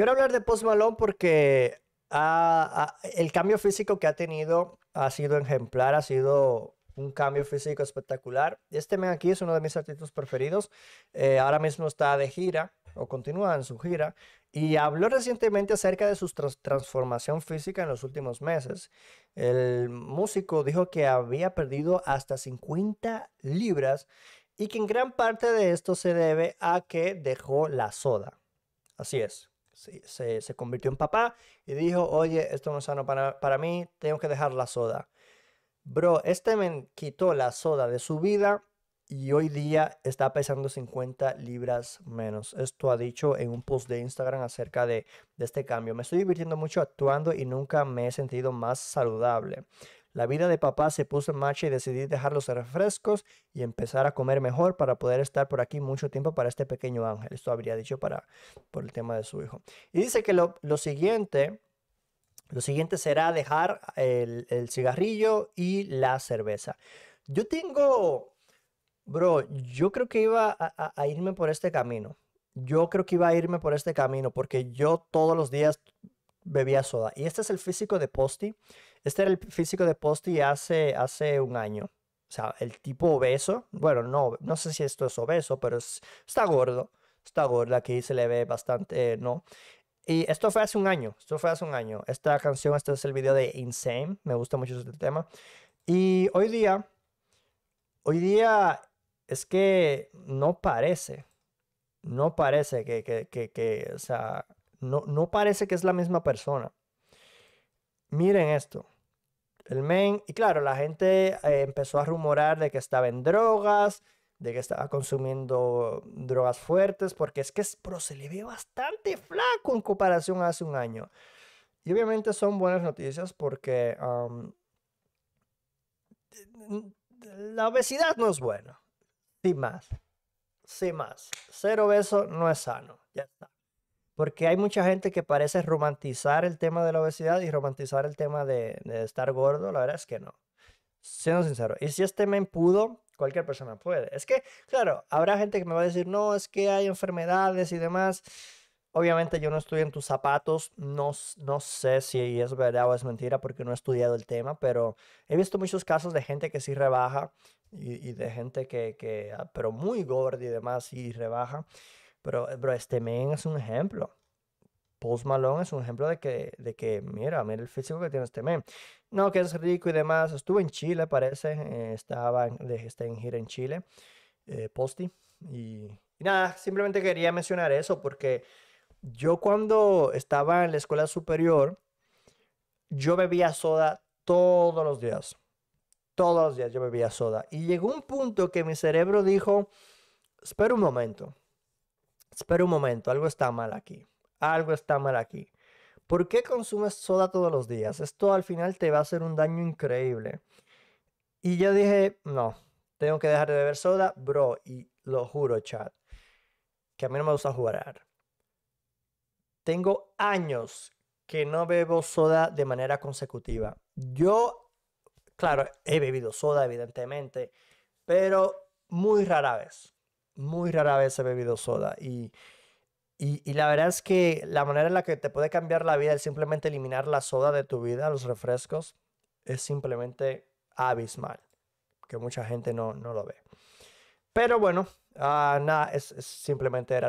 Quiero hablar de Post Malone porque el cambio físico que ha tenido ha sido ejemplar, ha sido un cambio físico espectacular. Este men aquí es uno de mis artistas preferidos. Eh, ahora mismo está de gira o continúa en su gira y habló recientemente acerca de su transformación física en los últimos meses. El músico dijo que había perdido hasta 50 libras y que en gran parte de esto se debe a que dejó la soda. Así es, se, se, convirtió en papá y dijo, oye, esto no es sano para, mí, tengo que dejar la soda. Bro, este men quitó la soda de su vida y hoy día está pesando 50 libras menos. Esto ha dicho en un post de Instagram acerca de, de este cambio. Me estoy divirtiendo mucho actuando y nunca me he sentido más saludable. La vida de papá se puso en marcha y decidí dejar los refrescos y empezar a comer mejor para poder estar por aquí mucho tiempo para este pequeño ángel. Esto habría dicho para, por el tema de su hijo. Y dice que lo, siguiente... Lo siguiente será dejar el, cigarrillo y la cerveza. Yo tengo, bro, yo creo que iba a, irme por este camino. Yo creo que iba a irme por este camino porque yo todos los días bebía soda. Y este es el físico de Posti. Este era el físico de Posty hace, hace un año. O sea, el tipo obeso, bueno, no, no sé si esto es obeso, pero está gordo, está gordo, aquí se le ve bastante, eh, ¿no? Y esto fue hace un año, esto fue hace un año. Esta canción, este es el video de Insane, me gusta mucho este tema. Y hoy día, hoy día es que no parece, no parece que, que, que, que o sea, no, no parece que es la misma persona. Miren esto el men. Y claro, la gente eh, empezó a rumorar de que estaba en drogas, de que estaba consumiendo drogas fuertes, porque es que se le ve bastante flaco en comparación a hace un año. Y obviamente son buenas noticias porque la obesidad no es buena. Sin más. Sin más. Ser obeso no es sano. Porque hay mucha gente que parece romantizar el tema de la obesidad y romantizar el tema de, estar gordo. La verdad es que no. Siendo sincero. Y si este me pudo, cualquier persona puede. Es que, claro, habrá gente que me va a decir, no, es que hay enfermedades y demás. Obviamente yo no estoy en tus zapatos, no, no sé si es verdad o es mentira porque no he estudiado el tema, pero he visto muchos casos de gente que sí rebaja y, de gente que, que, ah, pero muy gorda y demás, sí rebaja. Pero, eh, este men es un ejemplo. Post Malone es un ejemplo de que, de que, mira, mira el físico que tiene este men. No, que es rico y demás. Estuvo en Chile, parece. Eh, estaba este, en, gira en Chile. Eh, Posti. Y, y, nada, simplemente quería mencionar eso porque yo cuando estaba en la escuela superior, yo bebía soda todos los días. Todos los días yo bebía soda. Y llegó un punto que mi cerebro dijo, espera un momento espera un momento, algo está mal aquí, algo está mal aquí. ¿Por qué consumes soda todos los días? Esto al final te va a hacer un daño increíble. Y yo dije, no, tengo que dejar de beber soda, bro, y lo juro, chat, que a mí no me gusta jugar. Tengo años que no bebo soda de manera consecutiva. Yo, claro, he bebido soda, evidentemente, pero muy rara vez muy rara vez he bebido soda y, y, la verdad es que la manera en la que te puede cambiar la vida es simplemente eliminar la soda de tu vida, los refrescos, es simplemente abismal, que mucha gente no, no lo ve. Pero bueno, ah, nada, es, simplemente era